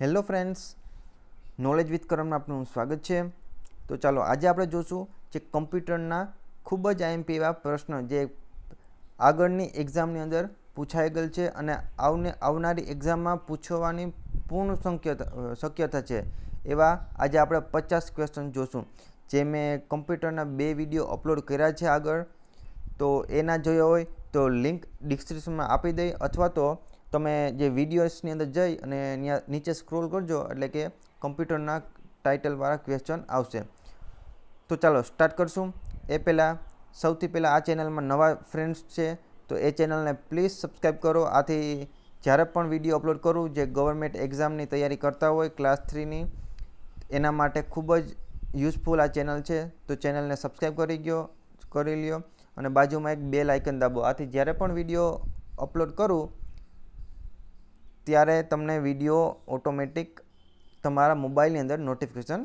hello friends knowledge with કરમમાં આપનું સ્વાગત છે તો ચાલો આજે આપણે જોશું જે કમ્પ્યુટરના ખૂબ જ આઈએમપી એવા પ્રશ્ન જે આગળની એક્ઝામની અંદર પૂછાઈ ગયેલ છે અને આવને આવનારી એક્ઝામમાં પૂછવાની પૂર્ણ શક્યતા શક્યતા છે એવા આજે આપણે પચાસ ક્વેશ્ચન જોશું જે મેં કમ્પ્યુટરના બે વિડીયો અપલોડ કર્યા છે આગળ તો એના જોયા હોય તો લિંક ડિસ્ક્રિપ્શનમાં આપી દઈ અથવા તો તમે જે વિડીયોસની અંદર જઈ અને નીચે સ્ક્રોલ કરજો એટલે કે કમ્પ્યુટરના ટાઇટલવાળા ક્વેશ્ચન આવશે તો ચાલો સ્ટાર્ટ કરશું એ પહેલાં સૌથી પહેલાં આ ચેનલમાં નવા ફ્રેન્ડ્સ છે તો એ ચેનલને પ્લીઝ સબસ્ક્રાઈબ કરો આથી જ્યારે પણ વિડીયો અપલોડ કરું જે ગવર્મેન્ટ એક્ઝામની તૈયારી કરતા હોય ક્લાસ થ્રીની એના માટે ખૂબ જ યુઝફુલ આ ચેનલ છે તો ચેનલને સબસ્ક્રાઈબ કરી ગયો કરી લ્યો અને બાજુમાં એક બેલ આઇકન દાબો આથી જ્યારે પણ વિડીયો અપલોડ કરું ત્યારે તમને વિડીયો ઓટોમેટિક તમારા મોબાઈલની અંદર નોટિફિકેશન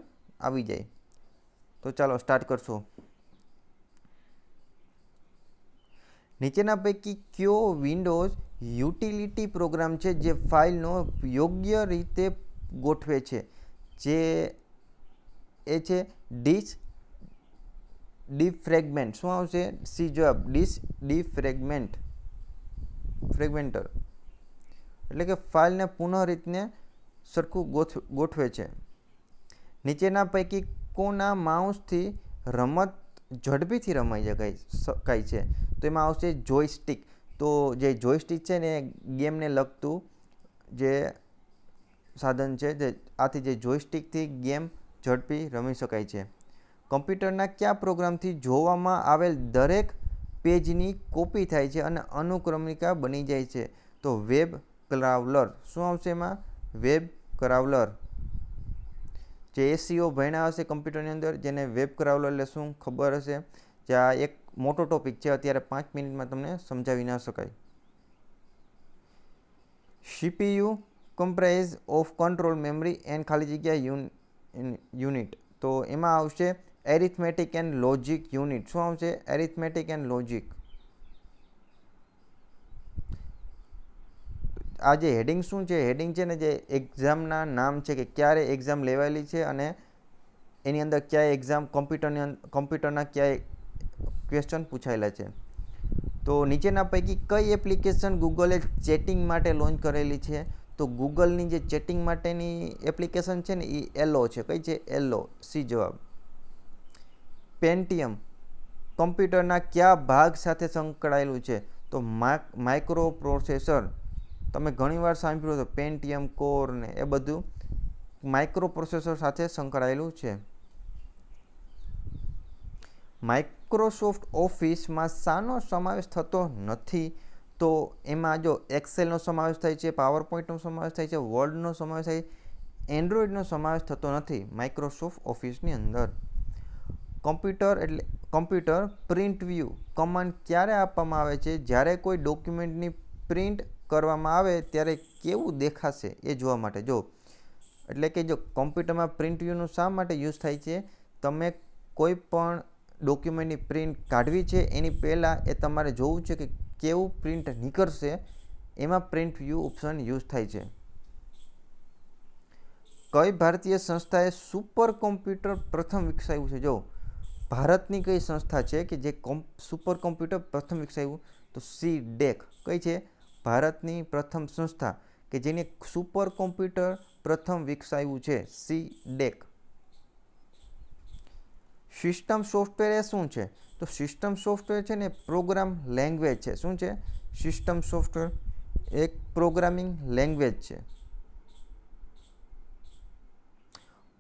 આવી જાય તો ચાલો સ્ટાર્ટ કરશું નીચેના પૈકી કયો વિન્ડોઝ યુટિલિટી પ્રોગ્રામ છે જે ફાઇલનો યોગ્ય રીતે ગોઠવે છે જે એ છે ડીસ ડીફ્રેગમેન્ટ શું આવશે સી જવાબ ડીસ ડીફ્રેગમેન્ટ ફ્રેગમેન્ટર એટલે કે ફાઇલને પુનઃ રીતને સરખું ગોથ ગોઠવે છે નીચેના પૈકી કોના માઉસથી રમત ઝડપીથી રમાઈ શકાય શકાય છે તો એમાં આવશે જોઈસ્ટિક તો જે જોઈસ્ટિક છે ને એ ગેમને લગતું જે સાધન છે જે આથી જે જોઈસ્ટિકથી ગેમ ઝડપી રમી શકાય છે કમ્પ્યુટરના કયા પ્રોગ્રામથી જોવામાં આવેલ દરેક પેજની કોપી થાય છે અને અનુક્રમણિકા બની જાય છે તો વેબ ક્રાવલર શું આવશે એમાં વેબ ક્રાવલર જે એસીઓ ભણ્યા હશે કમ્પ્યુટરની અંદર જેને વેબ ક્રાવલર એટલે શું ખબર હશે જે આ એક મોટો ટોપિક છે અત્યારે પાંચ મિનિટમાં તમને સમજાવી ના શકાય CPU comprise of control memory and ખાલી જગ્યા યુનિટ તો એમાં આવશે એરિથમેટિક એન્ડ લોજિક યુનિટ શું આવશે એરિથમેટિક એન્ડ લોજિક આ જે હેડિંગ શું છે હેડિંગ છે ને જે એક્ઝામના નામ છે કે ક્યારે એક્ઝામ લેવાયેલી છે અને એની અંદર ક્યાંય એક્ઝામ કોમ્પ્યુટરની કોમ્પ્યુટરના ક્યાંય ક્વેશ્ચન પૂછાયેલા છે તો નીચેના પૈકી કઈ એપ્લિકેશન ગૂગલે ચેટિંગ માટે લોન્ચ કરેલી છે તો ગૂગલની જે ચેટિંગ માટેની એપ્લિકેશન છે ને એ એલો છે કઈ છે એલો સી જવાબ પેન્ટિયમ કોમ્પ્યુટરના કયા ભાગ સાથે સંકળાયેલું છે તો માઇક્રો પ્રોસેસર તમે ઘણીવાર સાંભળ્યું તો પેન્ટીએમ કોર ને એ બધું માઇક્રો પ્રોસેસર સાથે સંકળાયેલું છે માઇક્રોસોફ્ટ ઓફિસમાં શાનો સમાવેશ થતો નથી તો એમાં જો એક્સેલનો સમાવેશ થાય છે પાવર પોઈન્ટનો સમાવેશ થાય છે વર્ડનો સમાવેશ થાય છે એન્ડ્રોઈડનો સમાવેશ થતો નથી માઇક્રોસોફ્ટ ઓફિસની અંદર કોમ્પ્યુટર એટલે કોમ્પ્યુટર પ્રિન્ટ વ્યૂ કમાન્ડ ક્યારે આપવામાં આવે છે જ્યારે કોઈ ડોક્યુમેન્ટની પ્રિન્ટ કરવામાં આવે ત્યારે કેવું દેખાશે એ જોવા માટે જો એટલે કે જો કોમ્પ્યુટરમાં પ્રિન્ટ વ્યૂનું શા માટે યુઝ થાય છે તમે કોઈ પણ ડોક્યુમેન્ટની પ્રિન્ટ કાઢવી છે એની પહેલાં એ તમારે જોવું છે કે કેવું પ્રિન્ટ નીકળશે એમાં પ્રિન્ટ વ્યૂ ઓપ્શન યુઝ થાય છે કઈ ભારતીય સંસ્થાએ સુપર કોમ્પ્યુટર પ્રથમ વિકસાવ્યું છે જો ભારતની કઈ સંસ્થા છે કે જે કોમ્પ સુપર કોમ્પ્યુટર પ્રથમ વિકસાવ્યું તો સી ડેક કઈ છે ભારતની પ્રથમ સંસ્થા કે જેને સુપર કોમ્પ્યુટર પ્રથમ વિકસાવ્યું છે C DAC e system software એ શું છે તો સિસ્ટમ સોફ્ટવેર છે ને પ્રોગ્રામ લેંગ્વેજ છે શું છે સિસ્ટમ સોફ્ટવેર એક પ્રોગ્રામિંગ લેંગ્વેજ છે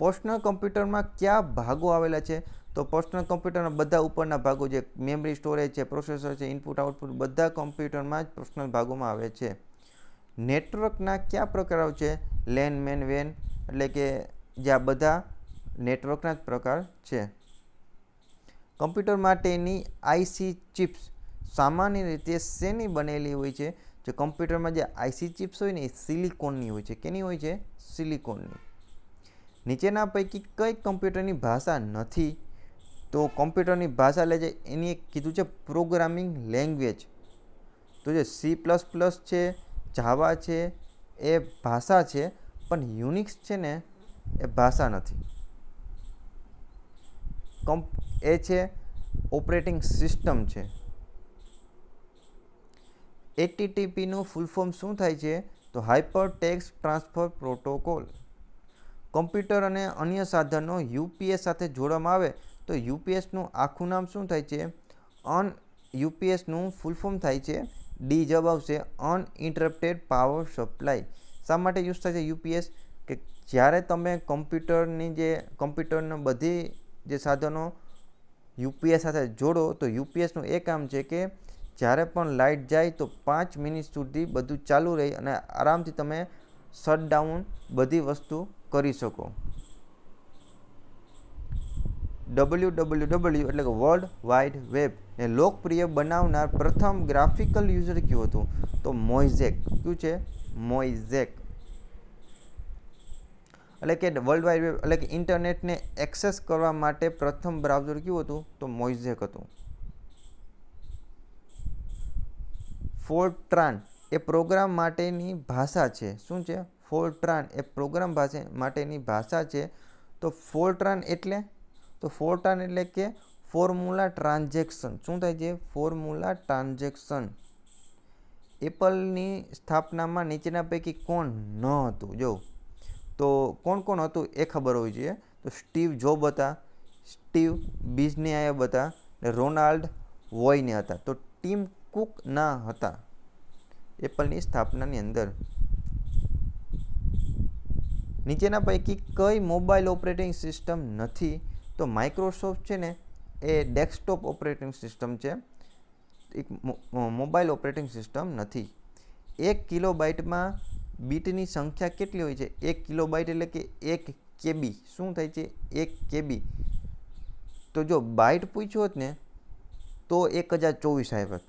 પર્સનલ કમ્પ્યુટરમાં કયા ભાગો આવેલા છે તો પર્સનલ કમ્પ્યુટરના બધા ઉપરના ભાગો જે મેમરી સ્ટોરેજ છે પ્રોસેસર છે ઇનપુટ આઉટપુટ બધા કમ્પ્યુટરમાં જ પર્સનલ ભાગોમાં આવે છે નેટવર્કના કયા પ્રકારો છે લેન મેન વેન એટલે કે જે આ બધા નેટવર્કના જ પ્રકાર છે કમ્પ્યુટર માટેની આઈસી ચિપ્સ સામાન્ય રીતે શેની બનેલી હોય છે જે કમ્પ્યુટરમાં જે આઈસી ચિપ્સ હોય ને એ સિલિકોનની હોય છે કેની હોય છે સિલિકોનની નીચેના પૈકી કઈ કમ્પ્યુટરની ભાષા નથી તો કોમ્પ્યુટરની ભાષા એટલે જે એની એક કીધું છે પ્રોગ્રામિંગ લેંગ્વેજ તો જે સી પ્લસ પ્લસ છે જાવા છે એ ભાષા છે પણ યુનિક્સ છે ને એ ભાષા નથી કમ્પ એ છે ઓપરેટિંગ સિસ્ટમ છે એટીટીપીનું ફૂલ ફોર્મ શું થાય છે તો hyper text transfer protocol computer અને અન્ય સાધનો યુપીએસ સાથે જોડવામાં આવે તો યુપીએસનું આખું નામ શું થાય છે અન યુપીએસનું ફૂલ ફોર્મ થાય છે ડી જવાબ આવશે અનઇન્ટરપ્ટેડ પાવર સપ્લાય શા માટે યુઝ થાય છે યુપીએસ કે જ્યારે તમે કમ્પ્યુટરની જે કમ્પ્યુટરના બધી જે સાધનો યુપીએસ સાથે જોડો તો યુપીએસનું એ કામ છે કે જ્યારે પણ લાઇટ જાય તો પાંચ મિનિટ સુધી બધું ચાલુ રહે અને આરામથી તમે શટડાઉન બધી વસ્તુ કરી શકો ડબલ્યુ ડબલ્યુ ડબલ્યુ એટલે કે વર્લ્ડ વાઇડ વેબ ને લોકપ્રિય બનાવનાર પ્રથમ ગ્રાફિકલ યુઝર કયું હતું તો મોઇઝેક શું છે મોઇઝેક એટલે કે વર્લ્ડ વાઇડ વેબ એટલે કે ઇન્ટરનેટને એક્સેસ કરવા માટે પ્રથમ બ્રાઉઝર કયું હતું તો મોઇઝેક હતું ફોર્ટ્રાન એ પ્રોગ્રામ માટેની ભાષા છે શું છે ફોરટ્રાન એ પ્રોગ્રામ ભાષા માટેની ભાષા છે તો ફોરટ્રાન એટલે તો ફોરટ્રાન એટલે કે ફોર્મ્યુલા ટ્રાન્ઝેક્શન શું થાય છે ફોર્મ્યુલા ટ્રાન્ઝેક્શન એપલની સ્થાપનામાં નીચેના પૈકી કોણ ન હતું જો તો કોણ કોણ હતું એ ખબર હોવી જોઈએ તો સ્ટીવ જોબ હતા સ્ટીવ બિઝની આયબ હતા ને રોનાલ્ડ વોયને હતા તો ટીમ કુક ના હતા એપલની સ્થાપનાની અંદર નીચેના પૈકી કઈ મોબાઈલ ઓપરેટિંગ સિસ્ટમ નથી તો માઈક્રોસોફ્ટ છે ને એ ડેસ્કટોપ ઓપરેટિંગ સિસ્ટમ છે એક મોબાઈલ ઓપરેટિંગ સિસ્ટમ નથી 1 કિલોબાઈટમાં બીટની સંખ્યા કેટલી હોય છે 1 કિલોબાઈટ એટલે કે 1 KB શું થાય છે 1 KB તો જો બાઈટ પૂછ્યોત ને તો 1024 આવે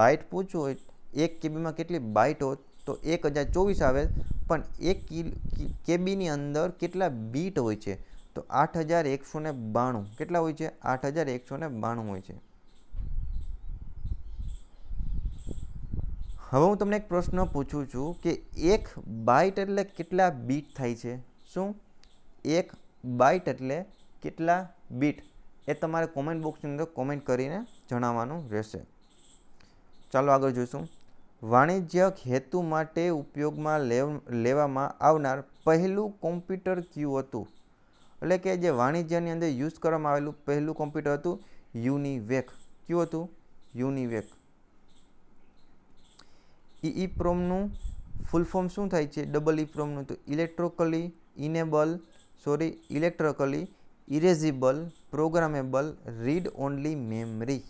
બાઈટ પૂછો 1 KB માં કેટલી બાઈટ હો તો 1024 આવે પણ એક કેબીની અંદર કેટલા બીટ હોય છે તો આઠ હજાર એકસો ને બાણું કેટલા હોય છે આઠ હજાર એકસો ને બાણું હોય છે હવે હું તમને એક પ્રશ્ન પૂછું છું કે એક બાઇટ એટલે કેટલા બીટ થાય છે શું એક બાઇટ એટલે કેટલા બીટ એ તમારે કોમેન્ટ બોક્સની અંદર કોમેન્ટ કરીને જણાવવાનું રહેશે ચાલો આગળ જોઈશું વાણિજ્યક હેતુ માટે ઉપયોગમાં લેવ લેવામાં આવનાર પહેલું કોમ્પ્યુટર ક્યુ હતું એટલે કે જે વાણિજ્યની અંદર યુઝ કરવામાં આવેલું પહેલું કોમ્પ્યુટર હતું યુનિવેક ક્યુ હતું યુનિવેક ઈઈ પ્રોમનું ફૂલ ફોર્મ શું થાય છે ડબલ ઈ પ્રોમનું તો electrically enable sorry electrically erasable programmable read only memory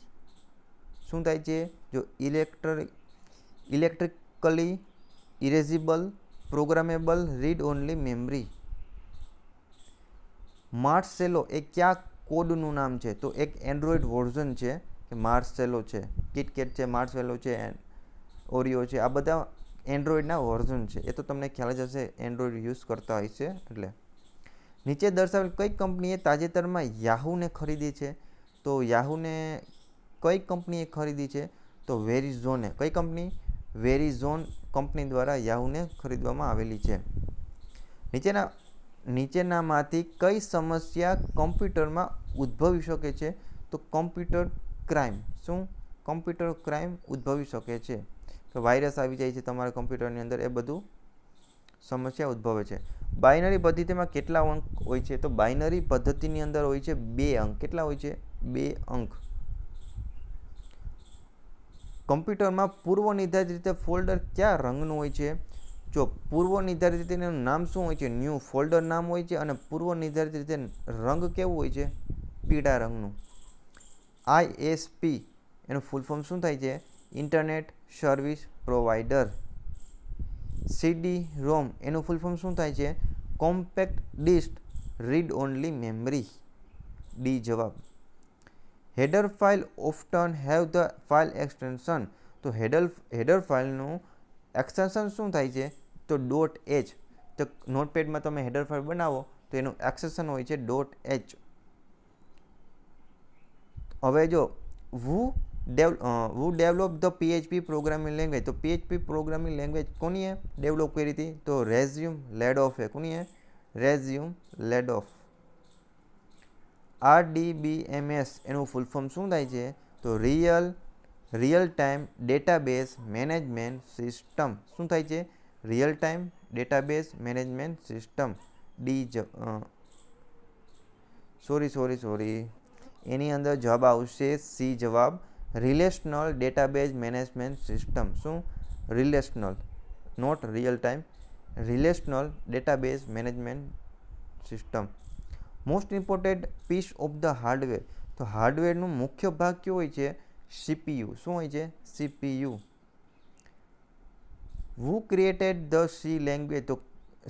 શું થાય છે જો electric electrically erasable programmable read only memory સેલો એ ક્યાં કોડનું નામ છે તો એક એન્ડ્રોઈડ વર્ઝન છે કે સેલો છે કિટકેટ છે માર્સેલો છે ઓરિયો છે આ બધા એન્ડ્રોઈડના વર્ઝન છે એ તો તમને ખ્યાલ જ હશે એન્ડ્રોઈડ યુઝ કરતા હોય છે એટલે નીચે દર્શાવેલ કઈ કંપનીએ તાજેતરમાં યાહુને ખરીદી છે તો યાહુને કઈ કંપનીએ ખરીદી છે તો વેરિઝોને કઈ કંપની વેરિઝોન કંપની દ્વારા યાહુને ખરીદવામાં આવેલી છે નીચેના નીચેનામાંથી કઈ સમસ્યા કમ્પ્યુટરમાં ઉદ્ભવી શકે છે તો કમ્પ્યુટર ક્રાઇમ શું કમ્પ્યુટર ક્રાઇમ ઉદ્ભવી શકે છે કે વાયરસ આવી જાય છે તમારા કમ્પ્યુટરની અંદર એ બધું સમસ્યા ઉદ્ભવે છે બાઇનરી પદ્ધતિમાં કેટલા અંક હોય છે તો બાઇનરી પદ્ધતિની અંદર હોય છે બે અંક કેટલા હોય છે બે અંક કમ્પ્યુટરમાં પૂર્વ નિર્ધારિત રીતે ફોલ્ડર કયા રંગનું હોય છે જો પૂર્વ નિર્ધારિત રીતે એનું નામ શું હોય છે ન્યૂ ફોલ્ડર નામ હોય છે અને પૂર્વ નિર્ધારિત રીતે રંગ કેવું હોય છે પીળા રંગનું આઈ આઈએસપી એનું ફૂલ ફોર્મ શું થાય છે internet service provider CD ROM એનું ફૂલ ફોર્મ શું થાય છે compact disc read only memory D જવાબ header file often have the file extension તો હેડર હેડર ફાઇલનું એક્સટેન્શન શું થાય છે તો ડોટ એચ તો નોટપેડમાં તમે હેડર ફાઇલ બનાવો તો એનું એક્સટેન્શન હોય છે ડોટ એચ હવે જો who dev who develop the PHP programming language તો પીએચપી પ્રોગ્રામિંગ લેંગ્વેજ કોની હે ડેવલપ કરી હતી તો રેઝ્યુમ લેડ ઓફ હે કોની હે રેઝ્યુમ લેડ ઓફ આરડીબીએમએસ એનું ફૂલ ફોર્મ શું થાય છે તો real real time database management system શું થાય છે real time database management system D જ સોરી સોરી સોરી એની અંદર જવાબ આવશે સી જવાબ રિલેશનલ ડેટાબેઝ મેનેજમેન્ટ સિસ્ટમ શું relational not real time relational database management system most important piece of the hardware તો હાર્ડવેરનો મુખ્ય ભાગ કયો હોય છે સીપીયુ શું હોય છે CPU who created the C language તો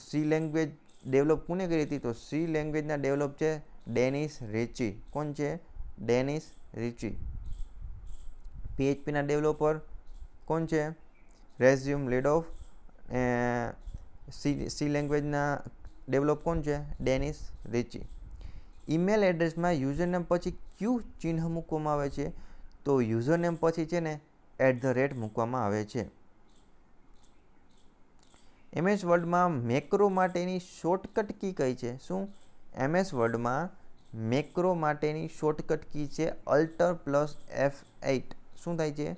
સી લેંગ્વેજ ડેવલપ કોને કરી હતી તો સી લેંગ્વેજના ડેવલપ છે ડેનિસ રિચી કોણ છે ડેનિસ રિચી પીએચપીના ડેવલપર કોણ છે રેઝ્યુમ લીડ ઓફ સી સી લેંગ્વેજના ડેવલપ કોણ છે ડેનિસ રિચી ઈમેલ એડ્રેસમાં યુઝરનેમ પછી ક્યુ ચિહ્ન મૂકવામાં આવે છે તો યુઝરનેમ પછી છે ને એટ ધ રેટ મૂકવામાં આવે છે એમએસ વર્લ્ડમાં મેક્રો માટેની શોર્ટકટ કી કઈ છે શું એમએસ વર્લ્ડમાં મેક્રો માટેની શોર્ટકટ કી છે અલ્ટર પ્લસ એફ એઇટ શું થાય છે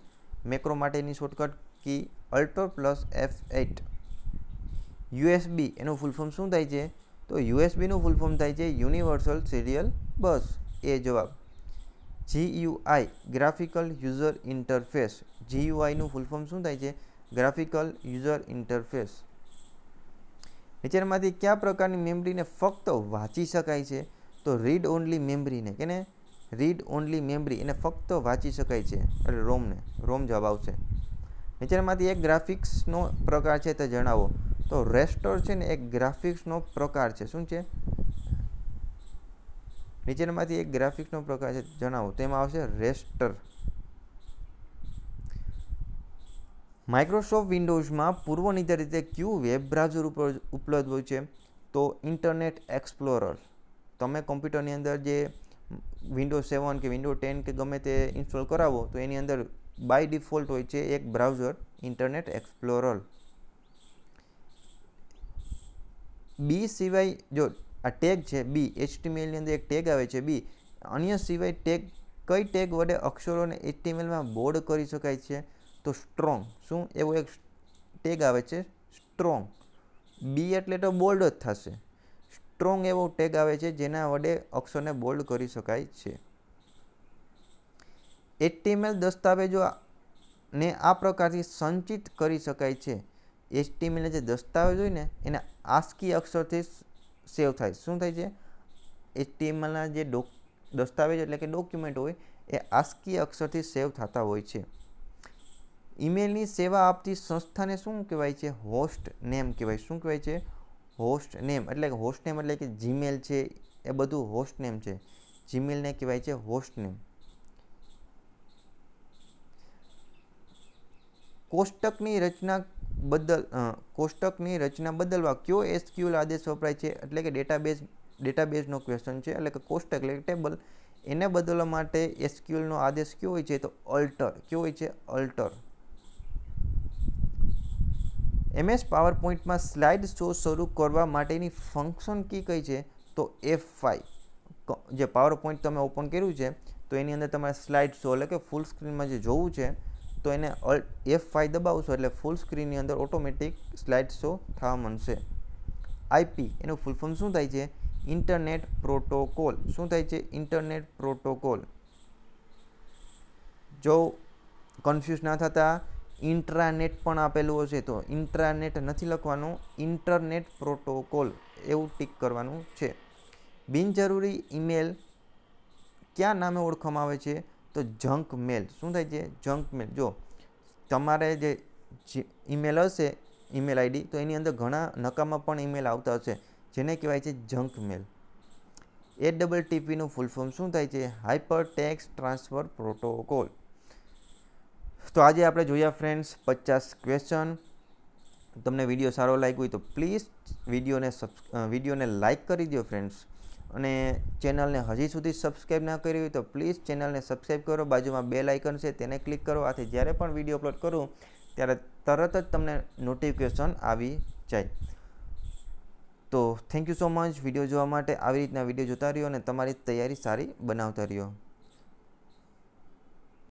મેક્રો માટેની shortcut key alter plus F eight USB એનું ફૂલ ફોર્મ શું થાય છે તો યુએસબીનું ફૂલ ફોર્મ થાય છે યુનિવર્સલ સિરિયલ બસ એ જવાબ જીયુઆઈ ગ્રાફિકલ યુઝર ઇન્ટરફેસ જીયુઆઈનું ફૂલ ફોર્મ શું થાય છે ગ્રાફિકલ યુઝર ઇન્ટરફેસ નીચેનામાંથી કયા પ્રકારની મેમરીને ફક્ત વાંચી શકાય છે તો રીડ ઓનલી મેમરીને કેને રીડ ઓનલી મેમરી એને ફક્ત વાંચી શકાય છે એટલે રોમને રોમ જવાબ આવશે નીચેનામાંથી એક ગ્રાફિક્સનો પ્રકાર છે તે જણાવો તો રેસ્ટોર છે ને એક ગ્રાફિક્સનો પ્રકાર છે શું છે નીચેનામાંથી એક ગ્રાફિક્સનો પ્રકાર છે જણાવો તેમાં આવશે રેસ્ટર માઇક્રોસોફ્ટ વિન્ડોઝમાં પૂર્વ નિર્ધારિત ક્યુ વેબ બ્રાઉઝર ઉપર ઉપલબ્ધ હોય છે તો ઇન્ટરનેટ એક્સપ્લોરર તમે કોમ્પ્યુટરની અંદર જે વિન્ડો સેવન કે વિન્ડો ટેન કે ગમે તે ઇન્સ્ટોલ કરાવો તો એની અંદર બાય ડિફોલ્ટ હોય છે એક બ્રાઉઝર ઇન્ટરનેટ એક્સપ્લોરર બી સિવાય જો આ ટેગ છે બી એચટીમેલની અંદર એક ટેગ આવે છે બી અન્ય સિવાય ટેગ કઈ ટેગ વડે અક્ષરોને એચટીમેલમાં બોર્ડ કરી શકાય છે તો સ્ટ્રોંગ શું એવો એક ટેગ આવે છે સ્ટ્રોંગ બી એટલે તો બોલ્ડ જ થશે સ્ટ્રોંગ એવો ટેગ આવે છે જેના વડે અક્ષરને બોલ્ડ કરી શકાય છે એચટીએમએલ દસ્તાવેજો ને આ પ્રકારથી સંચિત કરી શકાય છે એચટીએમએલના જે દસ્તાવેજ હોય ને એને આસ્કી અક્ષરથી સેવ થાય શું થાય છે એચટીએમએલના જે ડોક દસ્તાવેજ એટલે કે ડોક્યુમેન્ટ હોય એ આસ્કી અક્ષરથી સેવ થતા હોય છે ઈમેલની સેવા આપતી સંસ્થાને શું કહેવાય છે હોસ્ટ નેમ કહેવાય શું કહેવાય છે હોસ્ટ નેમ એટલે કે હોસ્ટ નેમ એટલે કે જીમેલ છે એ બધું હોસ્ટ નેમ છે જીમેલને કહેવાય છે હોસ્ટ નેમ કોષ્ટકની રચના બદલ કોષ્ટકની રચના બદલવા ક્યો એસક્યુએલ આદેશ વપરાય છે એટલે કે ડેટાબેઝ ડેટાબેઝ નો ક્વેશ્ચન છે એટલે કે કોષ્ટક એટલે કે ટેબલ એને બદલવા માટે એસક્યુએલ નો આદેશ કયો હોય છે તો અલ્ટર કયો હોય છે અલ્ટર એમએસ પાવરપોઈન્ટ માં સ્લાઇડ શો શરૂ કરવા માટેની ફંક્શન કી કઈ છે તો F5 જે પાવરપોઈન્ટ તમે ઓપન કર્યું છે તો એની અંદર તમારે સ્લાઇડ શો એટલે કે ફૂલ સ્ક્રીન માં જે જોવું છે તો એને એફ ફાઇવ દબાવશો એટલે ફૂલ સ્ક્રીનની અંદર ઓટોમેટિક સ્લાઇડ શો થવા મળશે આઈપી એનું ફૂલ ફોર્મ શું થાય છે ઇન્ટરનેટ પ્રોટોકોલ શું થાય છે ઇન્ટરનેટ પ્રોટોકોલ જો કન્ફ્યુઝ ના થતા ઇન્ટ્રાનેટ પણ આપેલું હશે તો ઇન્ટ્રાનેટ નથી લખવાનું ઇન્ટરનેટ પ્રોટોકોલ એવું ટીક કરવાનું છે બિનજરૂરી ઇમેલ ક્યાં નામે ઓળખવામાં આવે છે તો જંક મેલ શું થાય છે જંક મેલ જો તમારે જે ઈમેલ હશે ઈમેલ આઈડી તો એની અંદર ઘણા નકામાં પણ ઈમેલ આવતા હશે જેને કહેવાય છે જંક મેલ એ ડબલ ટીપીનું ફૂલ ફોર્મ શું થાય છે હાઇપર ટેક્સ ટ્રાન્સફર પ્રોટોકોલ તો આજે આપણે જોયા ફ્રેન્ડ્સ પચાસ ક્વેશ્ચન તમને વિડીયો સારો લાગ્યો હોય તો પ્લીઝ વિડીયોને સબ વિડીયોને લાઇક કરી દો ફ્રેન્ડ્સ અને ચેનલને હજી સુધી સબસ્ક્રાઇબ ના કરી હોય તો પ્લીઝ ચેનલને સબસ્ક્રાઇબ કરો બાજુમાં બે લાઇકન છે તેને ક્લિક કરો આથી જ્યારે પણ વિડીયો અપલોડ કરું ત્યારે તરત જ તમને નોટિફિકેશન આવી જાય તો thank you so much video જોવા માટે આવી રીતના વિડીયો જોતા રહ્યો અને તમારી તૈયારી સારી બનાવતા રહ્યો